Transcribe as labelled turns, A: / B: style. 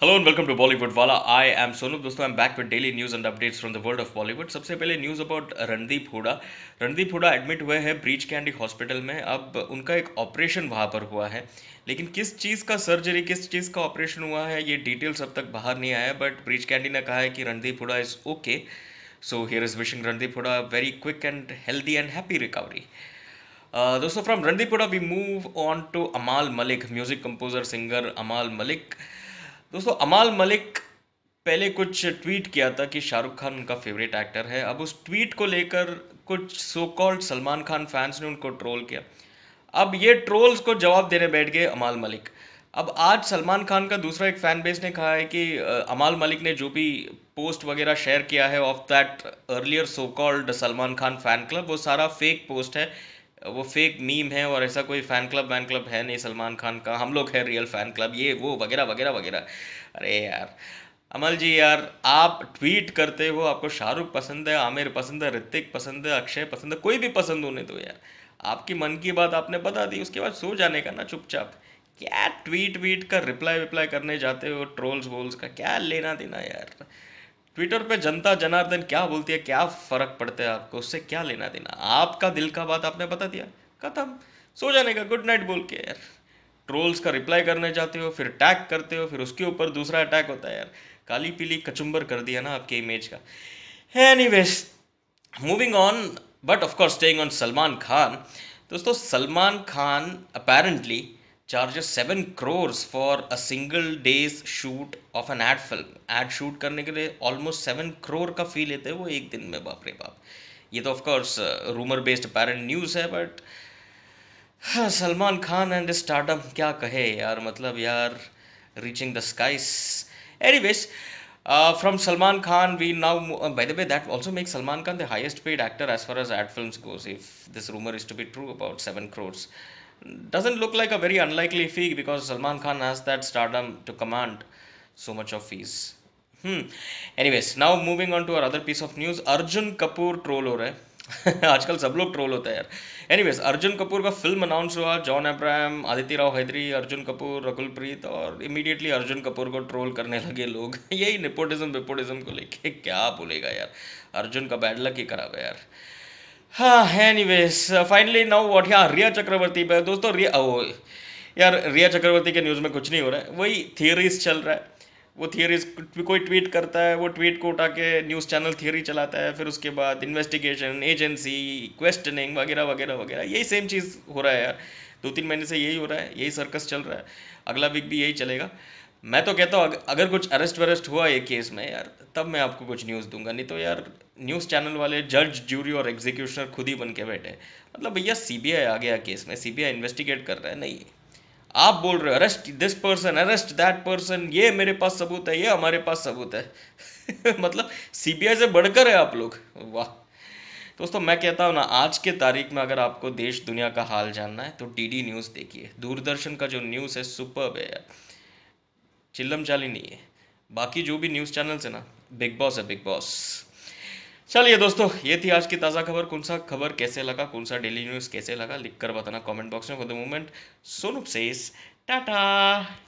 A: Hello and welcome to Bollywood वाला I am Sonu दोस्तों I am back with daily news and updates from the world of Bollywood सबसे पहले news about Randeep Hooda Randeep Hooda admit हुए हैं breach candy hospital में अब उनका एक ऑपरेशन वहाँ पर हुआ है लेकिन किस चीज़ का सर्जरी किस चीज़ का ऑपरेशन हुआ है ये डिटेल्स अब तक बाहर नहीं आया बट ब्रीच कैंडी ने कहा है कि Randeep Hooda is okay so here is wishing Randeep Hooda very quick and healthy and happy recovery दोस्तों from Randeep Hooda we move on to Amaal Mallik music composer singer अमाल मलिक दोस्तों अमाल मलिक पहले कुछ ट्वीट किया था कि शाहरुख खान उनका फेवरेट एक्टर है अब उस ट्वीट को लेकर कुछ so called Salman Khan fans ने उनको ट्रोल किया अब ये ट्रोल्स को जवाब देने बैठ गए अमाल मलिक अब आज सलमान खान का दूसरा एक फैन बेस ने कहा है कि अमाल मलिक ने जो भी पोस्ट वगैरह शेयर किया है off that earlier so called Salman Khan fan club वो सारा फेक पोस्ट है वो फेक मीम है और ऐसा कोई फ़ैन क्लब वैन क्लब है नहीं सलमान खान का हम लोग है रियल फ़ैन क्लब ये वो वगैरह वगैरह वगैरह अरे यार अमल जी यार आप ट्वीट करते हो आपको शाहरुख पसंद है आमिर पसंद है ऋतिक पसंद है अक्षय पसंद है कोई भी पसंद होने दो यार आपकी मन की बात आपने बता दी उसके बाद सो जाने का ना चुपचाप क्या ट्वीट वीट का रिप्लाई विप्लाई करने जाते हो ट्रोल्स वोल्स का क्या लेना देना यार ट्विटर पे जनता जनार्दन क्या बोलती है क्या फ़र्क पड़ता है आपको उससे क्या लेना देना आपका दिल का बात आपने बता दिया खत्म सो जाने का गुड नाइट बोल के यार ट्रोल्स का रिप्लाई करने जाते हो फिर टैग करते हो फिर उसके ऊपर दूसरा अटैक होता है यार काली पीली कचुंबर कर दिया ना आपके इमेज का ways moving on but of course staying on Salman Khan दोस्तों Salman Khan apparently charges seven crores for a single day's shoot of an ad film ad shoot करने के लिए ऑलमोस्ट सेवन क्रोर का फी लेते हैं वो एक दिन में बाप रे बाप ये तो of course rumour based parent news है बट हाँ, सलमान खान एंड स्टार्टअप क्या कहे यार मतलब यार reaching the skies anyways from Salman Khan we now by the way that also make Salman Khan the highest paid actor as far as ad film goes if this rumour is to be true about seven crores doesn't look like a very unlikely feat because Salman Khan has that stardom to command so much of fees. Hmm. Anyways, now moving on to our other piece of news. Arjun Kapoor troll हो रहे हैं आजकल सब लोग troll होते हैं यार Anyways, Arjun Kapoor का film announce हुआ John Abraham, Aditi Rao Hydari Arjun Kapoor, Rakul Preet और immediately Arjun Kapoor को troll करने लगे लोग यही nepotism, विपोटिज्म को लेके क्या बोलेगा यार Arjun का bad luck ही खराब है यार हाँ एनीवेज फाइनली नाउ व्हाट यहाँ रिया चक्रवर्ती पे दोस्तों रिया ओ यार रिया चक्रवर्ती के न्यूज़ में कुछ नहीं हो रहा है वही थियरीज चल रहा है वो थियरीज कोई ट्वीट करता है वो ट्वीट को उठा के न्यूज़ चैनल थियरी चलाता है फिर उसके बाद इन्वेस्टिगेशन एजेंसी क्वेश्चनिंग वगैरह वगैरह वगैरह यही सेम चीज़ हो रहा है यार दो तीन महीने से यही हो रहा है यही सर्कस चल रहा है अगला वीक भी यही चलेगा मैं तो कहता हूँ अगर कुछ अरेस्ट वरेस्ट हुआ एक केस में यार तब मैं आपको कुछ न्यूज़ दूंगा नहीं तो यार न्यूज़ चैनल वाले जज ज्यूरी और एग्जीक्यूशनर खुद ही बन के बैठे मतलब भैया सीबीआई आ गया केस में सीबीआई इन्वेस्टिगेट कर रहा है नहीं आप बोल रहे हो arrest this person arrest that person ये मेरे पास सबूत है ये हमारे पास सबूत है मतलब सी से बढ़कर है आप लोग वाह दोस्तों मैं कहता हूँ ना आज के तारीख में अगर आपको देश दुनिया का हाल जानना है तो डी न्यूज़ देखिए दूरदर्शन का जो न्यूज़ है सुपर है यार चिल्लम चाली नहीं है बाकी जो भी न्यूज़ चैनल्स है ना बिग बॉस है बिग बॉस चलिए दोस्तों ये थी आज की ताज़ा खबर कौन सा खबर कैसे लगा कौन सा डेली न्यूज़ कैसे लगा लिख कर बताना कॉमेंट बॉक्स में for the moment Sonu says Tata